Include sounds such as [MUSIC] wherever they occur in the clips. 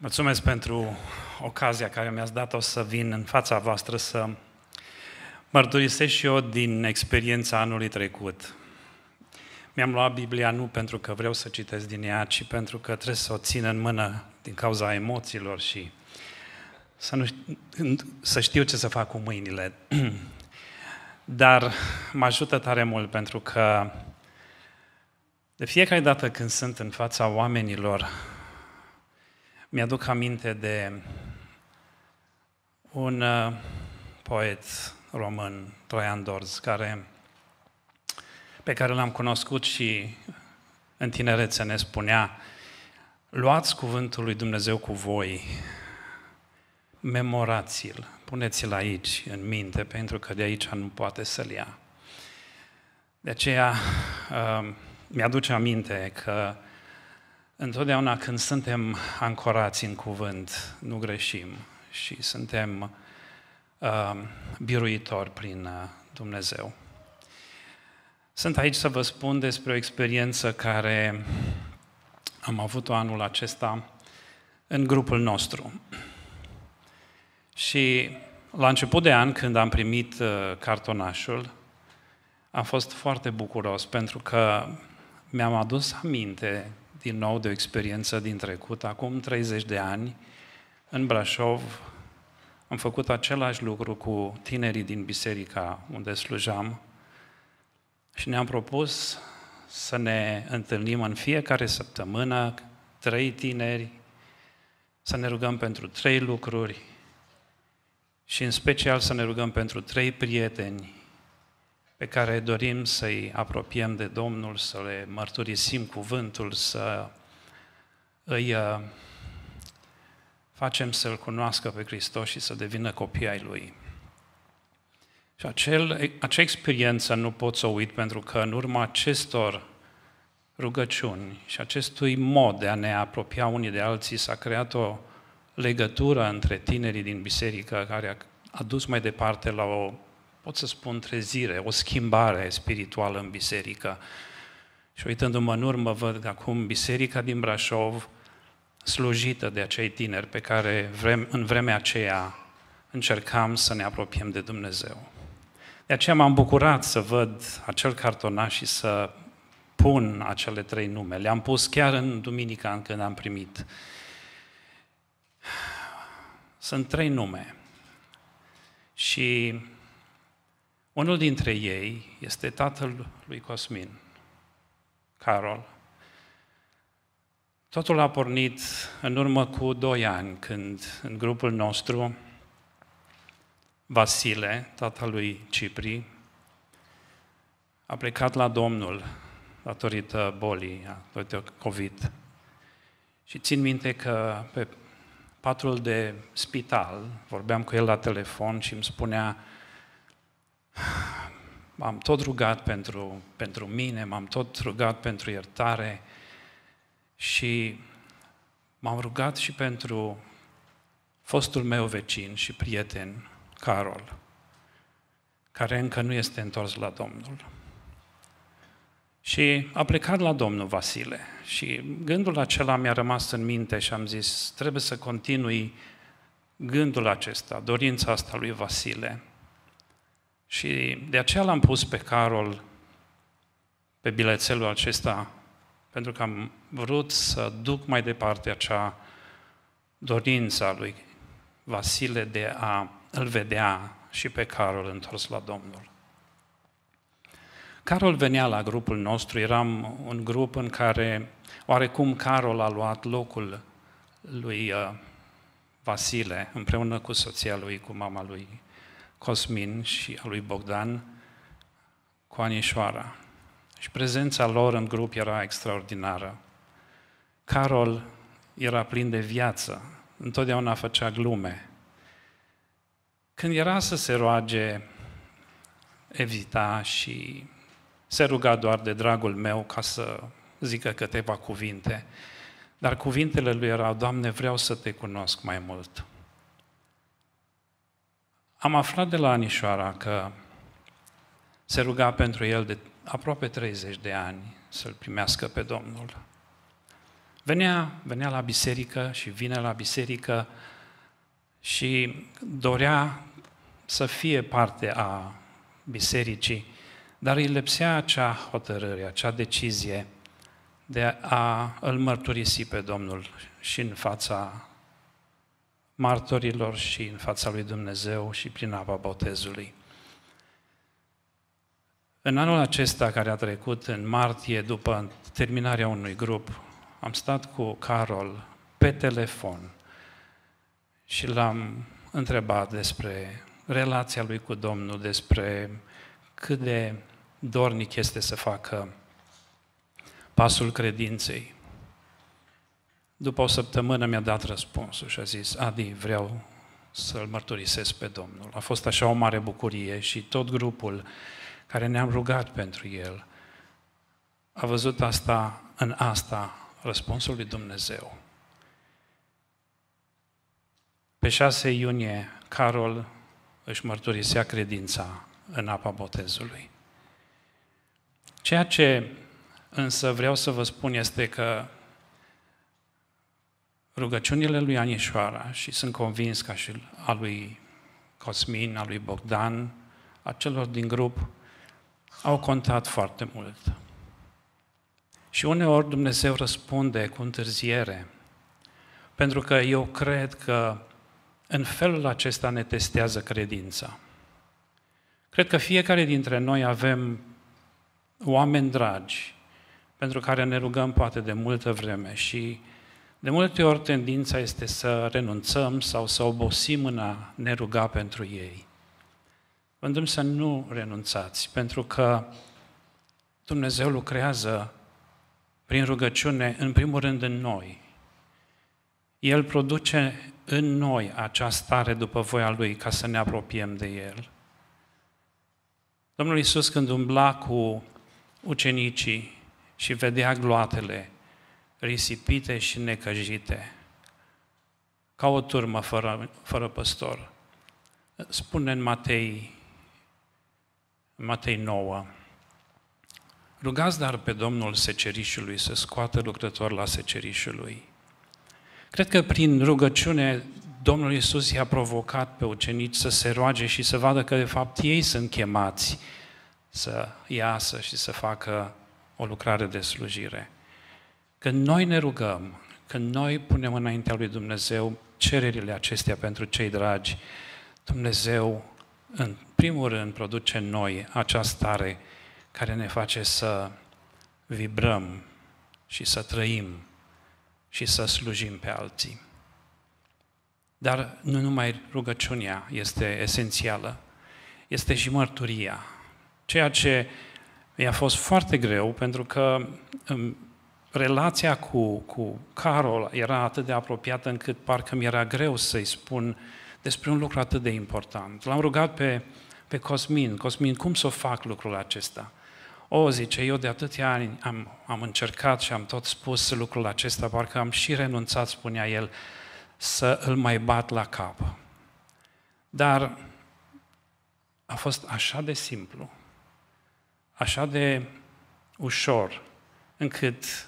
Mulțumesc pentru ocazia care mi-ați dat-o să vin în fața voastră să mărturisesc și eu din experiența anului trecut. Mi-am luat Biblia nu pentru că vreau să citesc din ea, ci pentru că trebuie să o țin în mână din cauza emoțiilor și să, nu, să știu ce să fac cu mâinile. [CLEARS THROAT] Dar mă ajută tare mult pentru că de fiecare dată când sunt în fața oamenilor, mi-aduc aminte de un uh, poet român, Troian Dorz, care, pe care l-am cunoscut și în tinerețe ne spunea luați cuvântul lui Dumnezeu cu voi, memorați-l, puneți-l aici, în minte, pentru că de aici nu poate să-l ia. De aceea, uh, mi-aduce aminte că Întotdeauna când suntem ancorați în cuvânt, nu greșim și suntem uh, biruitori prin uh, Dumnezeu. Sunt aici să vă spun despre o experiență care am avut-o anul acesta în grupul nostru. Și la început de an, când am primit uh, cartonașul, am fost foarte bucuros pentru că mi-am adus aminte din nou de o experiență din trecut. Acum 30 de ani, în Brașov, am făcut același lucru cu tinerii din biserica unde slujeam și ne-am propus să ne întâlnim în fiecare săptămână, trei tineri, să ne rugăm pentru trei lucruri și în special să ne rugăm pentru trei prieteni pe care dorim să-i apropiem de Domnul, să le mărturisim cuvântul, să îi uh, facem să-L cunoască pe Hristos și să devină copii ai Lui. Și acel, acea experiență nu pot să o uit pentru că în urma acestor rugăciuni și acestui mod de a ne apropia unii de alții s-a creat o legătură între tinerii din biserică care a dus mai departe la o pot să spun, trezire, o schimbare spirituală în biserică. Și uitându-mă în urmă, văd acum biserica din Brașov slujită de acei tineri pe care vrem, în vremea aceea încercam să ne apropiem de Dumnezeu. De aceea m-am bucurat să văd acel cartonaș și să pun acele trei nume. Le-am pus chiar în duminica în când am primit. Sunt trei nume. Și unul dintre ei este tatăl lui Cosmin, Carol. Totul a pornit în urmă cu doi ani, când în grupul nostru Vasile, tatăl lui Cipri, a plecat la Domnul datorită bolii, datorită COVID. Și țin minte că pe patrul de spital, vorbeam cu el la telefon și îmi spunea, m-am tot rugat pentru, pentru mine, m-am tot rugat pentru iertare și m-am rugat și pentru fostul meu vecin și prieten, Carol, care încă nu este întors la Domnul. Și a plecat la Domnul Vasile și gândul acela mi-a rămas în minte și am zis, trebuie să continui gândul acesta, dorința asta lui Vasile – și de aceea l-am pus pe Carol pe bilețelul acesta, pentru că am vrut să duc mai departe acea dorință a lui Vasile de a îl vedea și pe Carol întors la Domnul. Carol venea la grupul nostru, eram un grup în care oarecum Carol a luat locul lui uh, Vasile, împreună cu soția lui, cu mama lui Cosmin și a lui Bogdan cu Anișoara. Și prezența lor în grup era extraordinară. Carol era plin de viață, întotdeauna făcea glume. Când era să se roage, evita și se ruga doar de dragul meu ca să zică câteva cuvinte. Dar cuvintele lui erau, Doamne, vreau să te cunosc mai mult. Am aflat de la Anișoara că se ruga pentru el de aproape 30 de ani să-l primească pe Domnul. Venea, venea la biserică și vine la biserică și dorea să fie parte a bisericii, dar îi lipsea acea hotărâre, acea decizie de a îl mărturisi pe Domnul și în fața martorilor și în fața lui Dumnezeu și prin apa botezului. În anul acesta care a trecut, în martie, după terminarea unui grup, am stat cu Carol pe telefon și l-am întrebat despre relația lui cu Domnul, despre cât de dornic este să facă pasul credinței. După o săptămână mi-a dat răspunsul și a zis, Adi, vreau să-L mărturisesc pe Domnul. A fost așa o mare bucurie și tot grupul care ne-am rugat pentru el a văzut asta în asta răspunsul lui Dumnezeu. Pe 6 iunie, Carol își mărturisea credința în apa botezului. Ceea ce însă vreau să vă spun este că rugăciunile lui Anișoara și sunt convins ca și a lui Cosmin, a lui Bogdan, a celor din grup, au contat foarte mult. Și uneori Dumnezeu răspunde cu întârziere, pentru că eu cred că în felul acesta ne testează credința. Cred că fiecare dintre noi avem oameni dragi pentru care ne rugăm poate de multă vreme și de multe ori tendința este să renunțăm sau să obosim în a ne ruga pentru ei. Vă îndemn să nu renunțați, pentru că Dumnezeu lucrează prin rugăciune, în primul rând în noi. El produce în noi această stare după voia Lui ca să ne apropiem de El. Domnul Iisus când umbla cu ucenicii și vedea gloatele, risipite și necăjite, ca o turmă fără, fără păstor. Spune în Matei, în Matei 9, Rugați dar pe Domnul secerișului să scoată lucrător la secerișului. Cred că prin rugăciune Domnul Iisus i-a provocat pe ucenici să se roage și să vadă că de fapt ei sunt chemați să iasă și să facă o lucrare de slujire. Când noi ne rugăm, când noi punem înaintea lui Dumnezeu cererile acestea pentru cei dragi, Dumnezeu, în primul rând, produce în noi această stare care ne face să vibrăm și să trăim și să slujim pe alții. Dar nu numai rugăciunea este esențială, este și mărturia. Ceea ce mi-a fost foarte greu, pentru că relația cu, cu Carol era atât de apropiată încât parcă mi era greu să-i spun despre un lucru atât de important. L-am rugat pe, pe Cosmin, Cosmin, cum să fac lucrul acesta? O, zice, eu de atâtea ani am, am încercat și am tot spus lucrul acesta, parcă am și renunțat, spunea el, să îl mai bat la cap. Dar a fost așa de simplu, așa de ușor, încât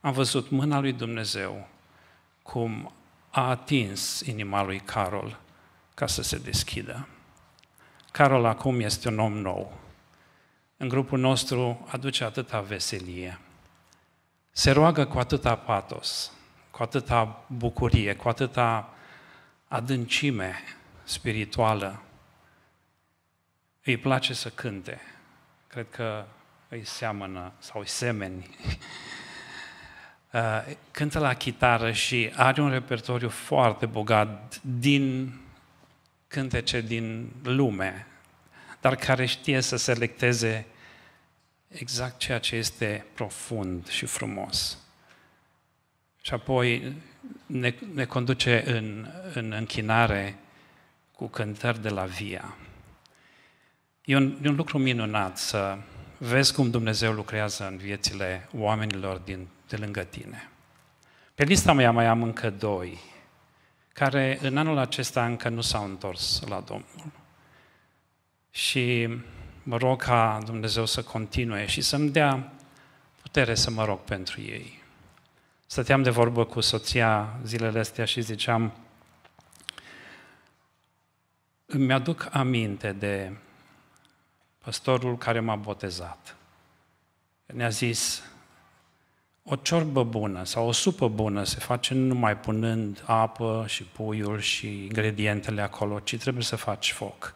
am văzut mâna lui Dumnezeu cum a atins inima lui Carol ca să se deschidă. Carol acum este un om nou. În grupul nostru aduce atâta veselie. Se roagă cu atâta patos, cu atâta bucurie, cu atâta adâncime spirituală. Îi place să cânte. Cred că îi seamănă sau îi semeni Uh, cântă la chitară și are un repertoriu foarte bogat din cântece din lume, dar care știe să selecteze exact ceea ce este profund și frumos. Și apoi ne, ne conduce în, în închinare cu cântări de la via. E un, e un lucru minunat să vezi cum Dumnezeu lucrează în viețile oamenilor din de lângă tine. Pe lista mea mai am încă doi, care în anul acesta încă nu s-au întors la Domnul. Și mă rog ca Dumnezeu să continue și să-mi dea putere să mă rog pentru ei. Stăteam de vorbă cu soția zilele astea și ziceam, îmi aduc aminte de păstorul care m-a botezat. Ne-a zis, o ciorbă bună sau o supă bună se face nu numai punând apă și puiul și ingredientele acolo, ci trebuie să faci foc.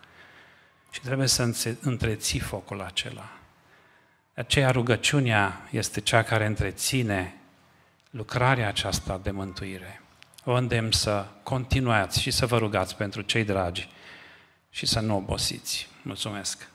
Și trebuie să întreții focul acela. De aceea rugăciunea este cea care întreține lucrarea aceasta de mântuire. Vă îndemn să continuați și să vă rugați pentru cei dragi și să nu obosiți. Mulțumesc!